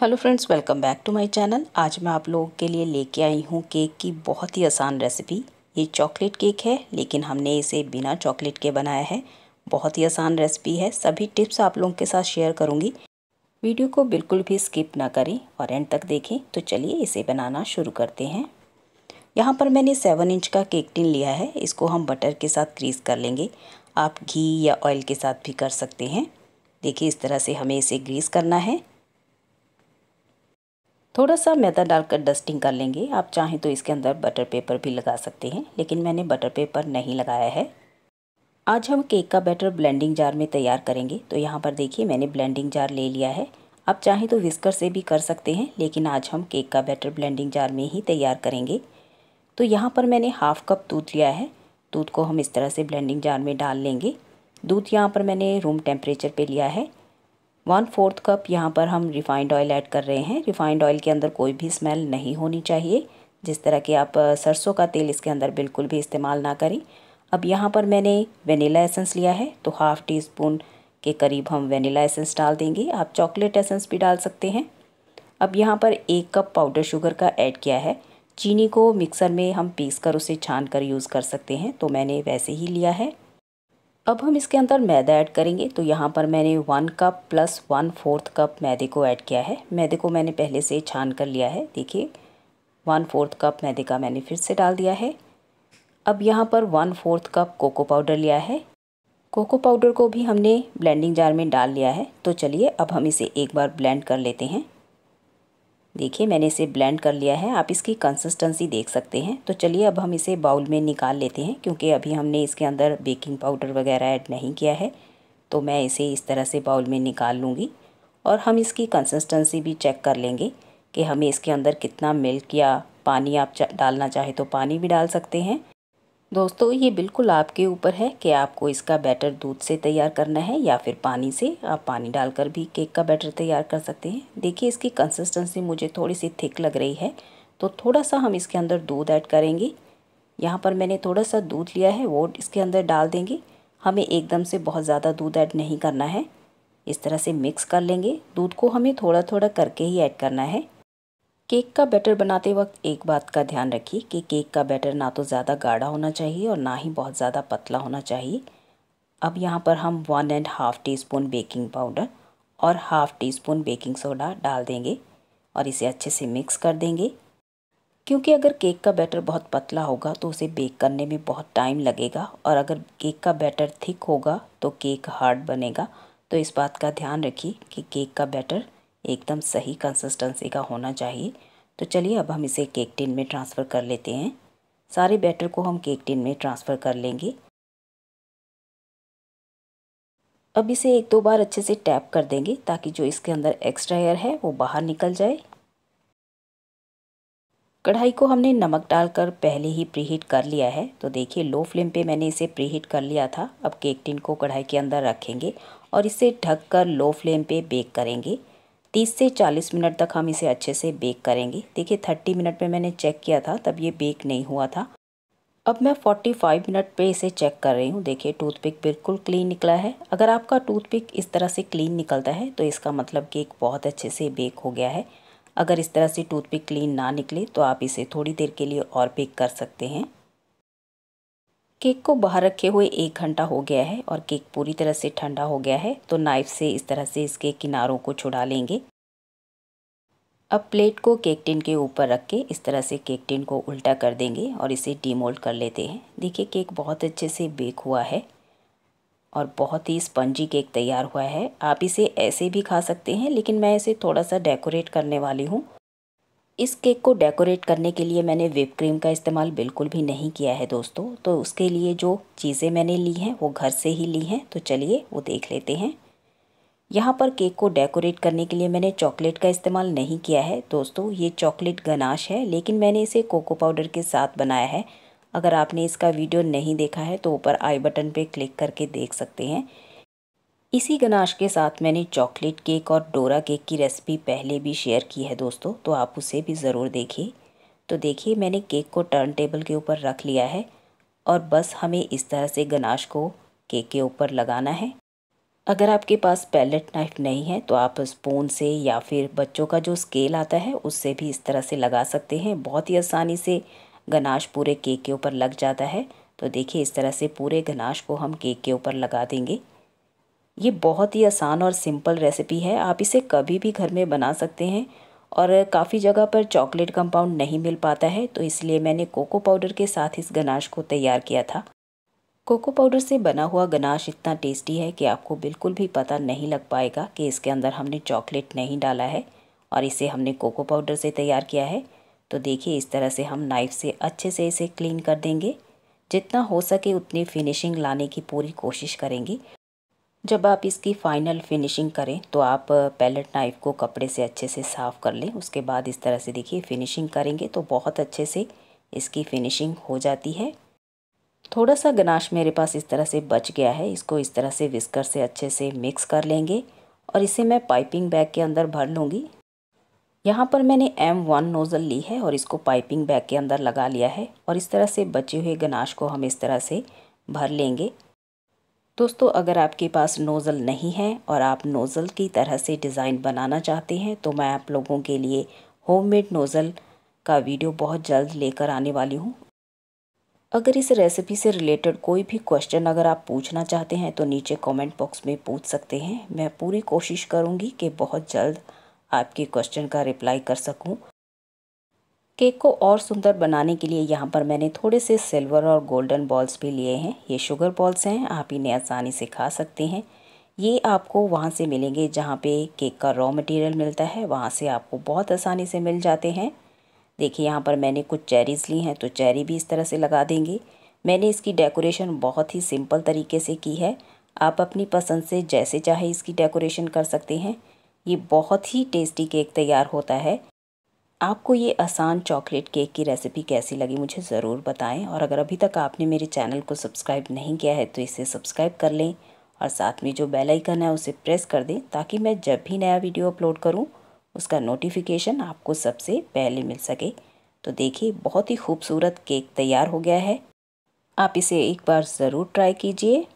hello friends welcome back to my channel आज मैं आप लोगों के लिए लेके आई हूँ केक की बहुत ही आसान रेसिपी ये चॉकलेट केक है लेकिन हमने इसे बिना चॉकलेट के बनाया है बहुत ही आसान रेसिपी है सभी टिप्स आप लोगों के साथ शेयर करूँगी वीडियो को बिल्कुल भी स्किप ना करें और एंड तक देखें तो चलिए इसे बनाना शुरू करते हैं यहाँ पर मैंने सेवन इंच का केक टिन लिया है इसको हम बटर के साथ क्रीज कर लेंगे आप घी या ऑयल के साथ भी कर सकते हैं देखिए इस तरह से हमें इसे ग्रीस करना है थोड़ा सा मैदा डालकर डस्टिंग कर लेंगे आप चाहें तो इसके अंदर बटर पेपर भी लगा सकते हैं लेकिन मैंने बटर पेपर नहीं लगाया है आज हम केक का बैटर ब्लेंडिंग जार में तैयार करेंगे तो यहाँ पर देखिए मैंने ब्लेंडिंग जार ले लिया है आप चाहें तो विस्कर से भी कर सकते हैं लेकिन आज हम केक का बैटर ब्लेंडिंग जार में ही तैयार करेंगे तो यहाँ पर मैंने हाफ़ कप दूध लिया है दूध को हम इस तरह से ब्लेंडिंग जार में डाल लेंगे दूध यहाँ पर मैंने रूम टेम्परेचर पे लिया है वन फोर्थ कप यहाँ पर हम रिफाइंड ऑयल ऐड कर रहे हैं रिफाइंड ऑयल के अंदर कोई भी स्मेल नहीं होनी चाहिए जिस तरह की आप सरसों का तेल इसके अंदर बिल्कुल भी इस्तेमाल ना करें अब यहाँ पर मैंने वेनीला एसेंस लिया है तो हाफ़ टी स्पून के करीब हम वेनीला एसेंस डाल देंगे आप चॉकलेट एसेंस भी डाल सकते हैं अब यहाँ पर एक कप पाउडर शुगर का ऐड किया है चीनी को मिक्सर में हम पीस कर उसे छान कर यूज़ कर सकते हैं तो मैंने वैसे ही लिया है अब हम इसके अंदर मैदा ऐड करेंगे तो यहाँ पर मैंने one cup plus one fourth cup मैदे को ऐड किया है मैदे को मैंने पहले से छान कर लिया है देखिए वन फोर्थ कप मैदे का मैंने फिर से डाल दिया है अब यहाँ पर one fourth cup cocoa powder लिया है कोको पाउडर को भी हमने ब्लेंडिंग जार में डाल लिया है तो चलिए अब हम इसे एक बार ब्लेंड कर लेते हैं देखिए मैंने इसे ब्लेंड कर लिया है आप इसकी कंसिस्टेंसी देख सकते हैं तो चलिए अब हम इसे बाउल में निकाल लेते हैं क्योंकि अभी हमने इसके अंदर बेकिंग पाउडर वगैरह ऐड नहीं किया है तो मैं इसे इस तरह से बाउल में निकाल लूँगी और हम इसकी कंसिस्टेंसी भी चेक कर लेंगे कि हमें इसके अंदर कितना मिल्क या पानी आप डालना चाहे तो पानी भी डाल सकते हैं दोस्तों ये बिल्कुल आपके ऊपर है कि आपको इसका बैटर दूध से तैयार करना है या फिर पानी से आप पानी डालकर भी केक का बैटर तैयार कर सकते हैं देखिए इसकी कंसिस्टेंसी मुझे थोड़ी सी थिक लग रही है तो थोड़ा सा हम इसके अंदर दूध ऐड करेंगे यहाँ पर मैंने थोड़ा सा दूध लिया है वो इसके अंदर डाल देंगे हमें एकदम से बहुत ज़्यादा दूध ऐड नहीं करना है इस तरह से मिक्स कर लेंगे दूध को हमें थोड़ा थोड़ा करके ही ऐड करना है केक का बैटर बनाते वक्त एक बात का ध्यान रखिए कि केक का बैटर ना तो ज़्यादा गाढ़ा होना चाहिए और ना ही बहुत ज़्यादा पतला होना चाहिए अब यहाँ पर हम one and half teaspoon baking powder और half teaspoon baking soda डाल देंगे और इसे अच्छे से मिक्स कर देंगे क्योंकि अगर केक का बैटर बहुत पतला होगा तो उसे बेक करने में बहुत टाइम लगेगा और अगर केक का बैटर थिक होगा तो केक हार्ड बनेगा तो इस बात का ध्यान रखिए कि केक का बैटर एकदम सही कंसिस्टेंसी का होना चाहिए तो चलिए अब हम इसे केक टिन में ट्रांसफ़र कर लेते हैं सारे बैटर को हम केक टिन में ट्रांसफ़र कर लेंगे अब इसे एक दो बार अच्छे से टैप कर देंगे ताकि जो इसके अंदर एक्स्ट्रा एयर है वो बाहर निकल जाए कढ़ाई को हमने नमक डालकर पहले ही प्रीहीट कर लिया है तो देखिए लो फ्लेम पे मैंने इसे प्रीहीट कर लिया था अब केक टिन को कढ़ाई के अंदर रखेंगे और इसे ढककर लो फ्लेम पे बेक करेंगे तीस से चालीस मिनट तक हम इसे अच्छे से बेक करेंगे देखिए थर्टी मिनट पर मैंने चेक किया था तब ये बेक नहीं हुआ था अब मैं 45 मिनट पे इसे चेक कर रही हूँ देखिए टूथपिक बिल्कुल क्लीन निकला है अगर आपका टूथपिक इस तरह से क्लीन निकलता है तो इसका मतलब केक बहुत अच्छे से बेक हो गया है अगर इस तरह से टूथपिक क्लीन ना निकले तो आप इसे थोड़ी देर के लिए और बेक कर सकते हैं केक को बाहर रखे हुए एक घंटा हो गया है और केक पूरी तरह से ठंडा हो गया है तो नाइफ से इस तरह से इसके किनारों को छुड़ा लेंगे अब प्लेट को केक टिन के ऊपर रख के इस तरह से केक टिन को उल्टा कर देंगे और इसे डीमोल्ड कर लेते हैं देखिए केक बहुत अच्छे से बेक हुआ है और बहुत ही स्पंजी केक तैयार हुआ है आप इसे ऐसे भी खा सकते हैं लेकिन मैं इसे थोड़ा सा डेकोरेट करने वाली हूँ इस केक को डेकोरेट करने के लिए मैंने विप क्रीम का इस्तेमाल बिल्कुल भी नहीं किया है दोस्तों तो उसके लिए जो चीज़ें मैंने ली हैं वो घर से ही ली हैं तो चलिए वो देख लेते हैं यहाँ पर केक को डेकोरेट करने के लिए मैंने चॉकलेट का इस्तेमाल नहीं किया है दोस्तों ये चॉकलेट गनाश है लेकिन मैंने इसे कोको पाउडर के साथ बनाया है अगर आपने इसका वीडियो नहीं देखा है तो ऊपर आई बटन पर क्लिक करके देख सकते हैं इसी गनाश के साथ मैंने चॉकलेट केक और डोरा केक की रेसिपी पहले भी शेयर की है दोस्तों तो आप उसे भी ज़रूर देखिए तो देखिए मैंने केक को टर्न टेबल के ऊपर रख लिया है और बस हमें इस तरह से गनाश को केक के ऊपर लगाना है अगर आपके पास पैलेट नाइफ नहीं है तो आप स्पून से या फिर बच्चों का जो स्केल आता है उससे भी इस तरह से लगा सकते हैं बहुत ही आसानी से गनाश पूरे केक के ऊपर लग जाता है तो देखिए इस तरह से पूरे गनाश को हम केक के ऊपर लगा देंगे ये बहुत ही आसान और सिंपल रेसिपी है आप इसे कभी भी घर में बना सकते हैं और काफ़ी जगह पर चॉकलेट कंपाउंड नहीं मिल पाता है तो इसलिए मैंने कोको पाउडर के साथ इस गनाश को तैयार किया था कोको पाउडर से बना हुआ गनाश इतना टेस्टी है कि आपको बिल्कुल भी पता नहीं लग पाएगा कि इसके अंदर हमने चॉकलेट नहीं डाला है और इसे हमने कोको पाउडर से तैयार किया है तो देखिए इस तरह से हम नाइफ़ से अच्छे से इसे क्लीन कर देंगे जितना हो सके उतनी फिनिशिंग लाने की पूरी कोशिश करेंगे जब आप इसकी फ़ाइनल फिनिशिंग करें तो आप पैलेट नाइफ़ को कपड़े से अच्छे से साफ़ कर लें उसके बाद इस तरह से देखिए फिनिशिंग करेंगे तो बहुत अच्छे से इसकी फिनिशिंग हो जाती है थोड़ा सा गनाश मेरे पास इस तरह से बच गया है इसको इस तरह से विस्कर से अच्छे से मिक्स कर लेंगे और इसे मैं पाइपिंग बैग के अंदर भर लूँगी यहाँ पर मैंने एम वन नोज़ल ली है और इसको पाइपिंग बैग के अंदर लगा लिया है और इस तरह से बचे हुए गनाश को हम इस तरह से भर लेंगे दोस्तों अगर आपके पास नोज़ल नहीं है और आप नोज़ल की तरह से डिज़ाइन बनाना चाहते हैं तो मैं आप लोगों के लिए होममेड नोज़ल का वीडियो बहुत जल्द लेकर आने वाली हूँ अगर इस रेसिपी से रिलेटेड कोई भी क्वेश्चन अगर आप पूछना चाहते हैं तो नीचे कमेंट बॉक्स में पूछ सकते हैं मैं पूरी कोशिश करूँगी कि बहुत जल्द आपके क्वेश्चन का रिप्लाई कर सकूँ केक को और सुंदर बनाने के लिए यहाँ पर मैंने थोड़े से सिल्वर और गोल्डन बॉल्स भी लिए हैं ये शुगर बॉल्स हैं आप इन्हें आसानी से खा सकते हैं ये आपको वहाँ से मिलेंगे जहाँ पे केक का रॉ मटेरियल मिलता है वहाँ से आपको बहुत आसानी से मिल जाते हैं देखिए यहाँ पर मैंने कुछ चेरीज़ ली हैं तो चेरी भी इस तरह से लगा देंगे मैंने इसकी डेकोरेशन बहुत ही सिंपल तरीके से की है आप अपनी पसंद से जैसे चाहे इसकी डेकोरेशन कर सकते हैं ये बहुत ही टेस्टी केक तैयार होता है आपको ये आसान चॉकलेट केक की रेसिपी कैसी लगी मुझे ज़रूर बताएं और अगर अभी तक आपने मेरे चैनल को सब्सक्राइब नहीं किया है तो इसे सब्सक्राइब कर लें और साथ में जो बेल आइकन है उसे प्रेस कर दें ताकि मैं जब भी नया वीडियो अपलोड करूं उसका नोटिफिकेशन आपको सबसे पहले मिल सके तो देखिए बहुत ही खूबसूरत केक तैयार हो गया है आप इसे एक बार ज़रूर ट्राई कीजिए